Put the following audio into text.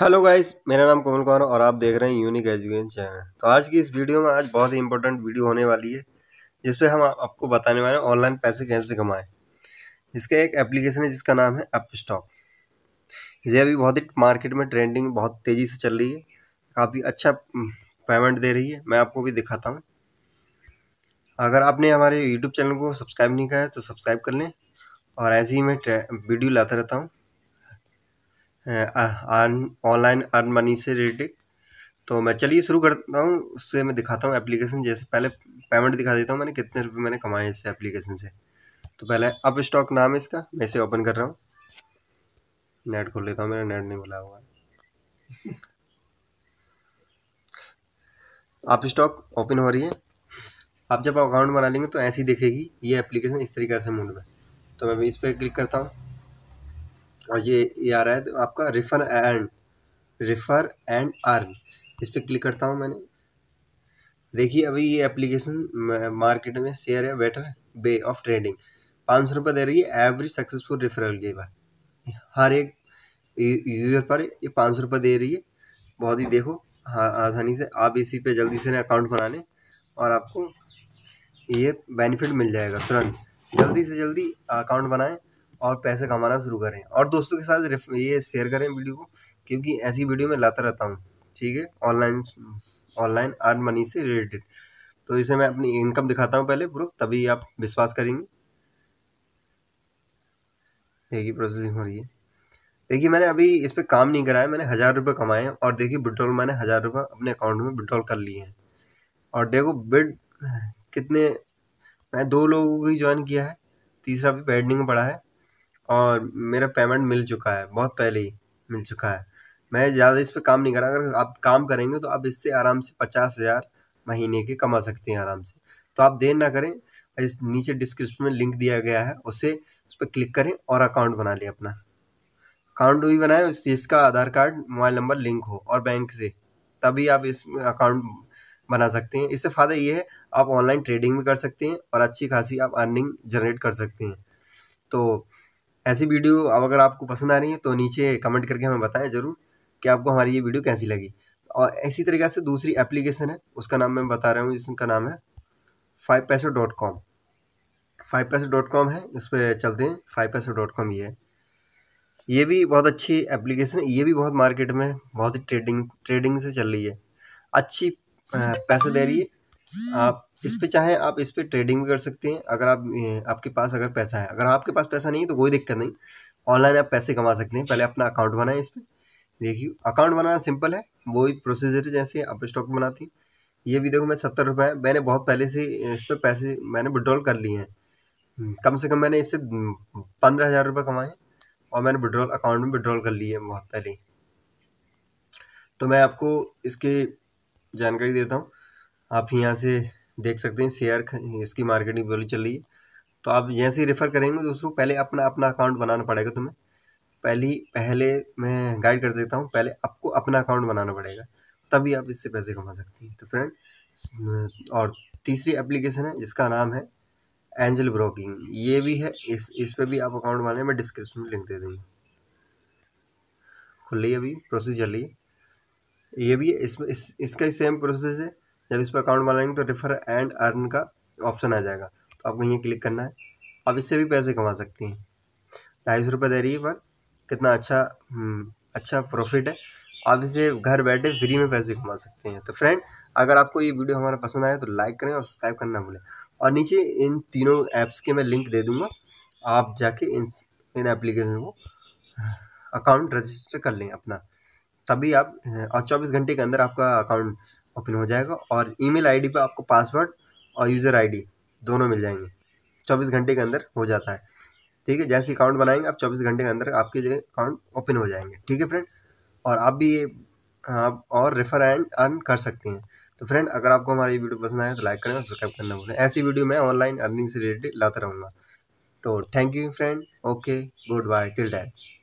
Hello guys मेरा नाम कोमल कुमार और आप देख रहे हैं यूनिक एजुकेशन चैनल तो आज की इस वीडियो में आज बहुत ही इंपॉर्टेंट वीडियो होने वाली है जिसपे हम आपको बताने वाले हैं ऑनलाइन पैसे कैसे कमाएं इसका एक एप्लीकेशन है जिसका नाम है अप स्टॉक ये अभी बहुत ही मार्केट में ट्रेंडिंग बहुत तेज़ी से चल रही है काफ़ी अच्छा पेमेंट हम्म, दे रही है मैं आपको भी दिखाता हूँ अगर आपने हमारे यूट्यूब चैनल को सब्सक्राइब नहीं किया है तो सब्सक्राइब कर लें और ऐसे ही मैं वीडियो लाता रहता हूँ ऑनलाइन अर्न मनी से रिलेटेड तो मैं चलिए शुरू करता हूँ उससे मैं दिखाता हूँ एप्लीकेशन जैसे पहले पेमेंट दिखा देता हूँ मैंने कितने रुपये मैंने कमाए इससे एप्लीकेशन से तो पहले अब स्टॉक नाम है इसका मैं इसे ओपन कर रहा हूँ नेट खोल लेता हूँ मेरा नेट नहीं खुला हुआ आप स्टॉक ओपन हो रही है आप जब अकाउंट बना लेंगे तो ऐसी दिखेगी ये एप्लीकेशन इस तरीके से मूड में तो मैं भी इस पर क्लिक करता हूँ और ये ये आ रहा है तो आपका refer and refer and earn इस पर क्लिक करता हूँ मैंने देखिए अभी ये एप्लीकेशन मार्केट में शेयर है बेटर बे ऑफ ट्रेडिंग पाँच सौ रुपये दे रही है एवरी सक्सेसफुल रेफरल के बाद हर एक यूजर पर ये पाँच सौ रुपये दे रही है बहुत ही देखो हाँ आसानी से आप इसी पे जल्दी से अकाउंट बना लें और आपको ये बेनिफिट मिल जाएगा तुरंत जल्दी से जल्दी अकाउंट बनाएं और पैसे कमाना शुरू करें और दोस्तों के साथ ये शेयर करें वीडियो को क्योंकि ऐसी वीडियो मैं लाता रहता हूँ ठीक है ऑनलाइन ऑनलाइन अर्न मनी से रिलेटेड तो इसे मैं अपनी इनकम दिखाता हूँ पहले प्रूफ तभी आप विश्वास करेंगे देखिए प्रोसेसिंग हो रही है देखिए मैंने अभी इस पर काम नहीं कराया मैंने हज़ार रुपये कमाए हैं और देखिए विड्रॉल मैंने हज़ार रुपये अपने अकाउंट में विड्रॉल कर लिए हैं और देखो बिड कितने मैं दो लोगों को ही ज्वाइन किया है तीसरा भी पेंडिंग पड़ा है और मेरा पेमेंट मिल चुका है बहुत पहले ही मिल चुका है मैं ज़्यादा इस पर काम नहीं करा अगर आप काम करेंगे तो आप इससे आराम से पचास हज़ार महीने के कमा सकते हैं आराम से तो आप देर ना करें इस नीचे डिस्क्रिप्शन में लिंक दिया गया है उसे उस पर क्लिक करें और अकाउंट बना लें अपना अकाउंट भी बनाएं जिसका Aadhaar card mobile number link हो और बैंक से तभी आप इस अकाउंट बना सकते हैं इससे फ़ायदा ये है आप ऑनलाइन ट्रेडिंग भी कर सकते हैं और अच्छी खासी आप अर्निंग जनरेट कर सकते हैं तो ऐसी वीडियो अब अगर आपको पसंद आ रही है तो नीचे कमेंट करके हमें बताएं ज़रूर कि आपको हमारी ये वीडियो कैसी लगी और इसी तरीके से दूसरी एप्लीकेशन है उसका नाम मैं बता रहा हूँ जिसका नाम है five paisa dot com five paisa dot com है इस पर चलते हैं फाइव पैसो डॉट कॉम ये है ये भी बहुत अच्छी एप्लीकेशन है ये भी बहुत मार्केट में बहुत ही ट्रेडिंग ट्रेडिंग से चल रही है अच्छी पैसे दे रही है आप इस पर हम्म। चाहे आप इस पर ट्रेडिंग भी कर सकते हैं अगर आप आपके पास अगर पैसा है अगर आपके पास पैसा नहीं है तो कोई दिक्कत नहीं ऑनलाइन आप पैसे कमा सकते हैं पहले अपना अकाउंट बनाएं इस पर देखिए अकाउंट बनाना सिंपल है वही प्रोसीजर है जैसे आप स्टॉक बनाती हैं ये भी देखो मैं सत्तर रुपये मैंने बहुत पहले से इस पर पैसे मैंने विड्रॉल कर लिए हैं हम्म, कम से कम मैंने इससे हम्म, पंद्रह हज़ार रुपये कमाए और मैंने विड्रॉल अकाउंट में विड्रॉल कर लिए हैं बहुत पहले तो मैं आपको इसकी जानकारी देता हूँ आप यहाँ से देख सकते हैं शेयर इसकी मार्केटिंग वैल्यू चल रही है तो आप जैसे ही रेफ़र करेंगे दोस्तों पहले अपना अपना अकाउंट बनाना पड़ेगा तुम्हें पहली पहले मैं गाइड कर देता हूँ पहले आपको अपना अकाउंट बनाना पड़ेगा तभी आप इससे पैसे कमा सकते हैं तो फ्रेंड और तीसरी एप्लीकेशन है जिसका नाम है एंजल ब्रोकिंग ये भी है इस इस पर भी आप अकाउंट बनाने मैं डिस्क्रिप्शन में लिंक दे दूँगा खुल रही है अभी प्रोसेस चल रही है ये भी है इस, इस इसका ही सेम प्रोसेस है जब इस पर अकाउंट बनाएंगे तो रेफर एंड अर्न का ऑप्शन आ जाएगा तो आपको यहीं क्लिक करना है आप इससे भी पैसे कमा सकती हैं ढाई सौ रुपये दे रही है पर कितना अच्छा हम्म, अच्छा प्रॉफिट है आप इसे घर बैठे फ्री में पैसे कमा सकते हैं तो फ्रेंड अगर आपको ये वीडियो हमारा पसंद आया तो लाइक करें और सब्सक्राइब करना भूलें और नीचे इन तीनों ऐप्स के मैं लिंक दे दूँगा आप जाके इन इन एप्लीकेशन को अकाउंट रजिस्टर कर लें अपना तभी आप और चौबीस घंटे के अंदर आपका अकाउंट ओपन हो जाएगा और ईमेल आईडी पे आपको पासवर्ड और यूज़र आईडी दोनों मिल जाएंगे चौबीस घंटे के अंदर हो जाता है ठीक है जैसे अकाउंट बनाएंगे आप चौबीस घंटे के अंदर आपके जो अकाउंट ओपन हो जाएंगे ठीक है फ्रेंड और आप भी ये आप और रेफर एंड अर्न कर सकते हैं तो फ्रेंड अगर आपको हमारी वीडियो पसंद आए तो लाइक करें और सब्सक्राइब करना बोलें ऐसी वीडियो मैं ऑनलाइन अर्निंग से रिलेटेड लाता रहूँगा तो thank you friend okay good bye till that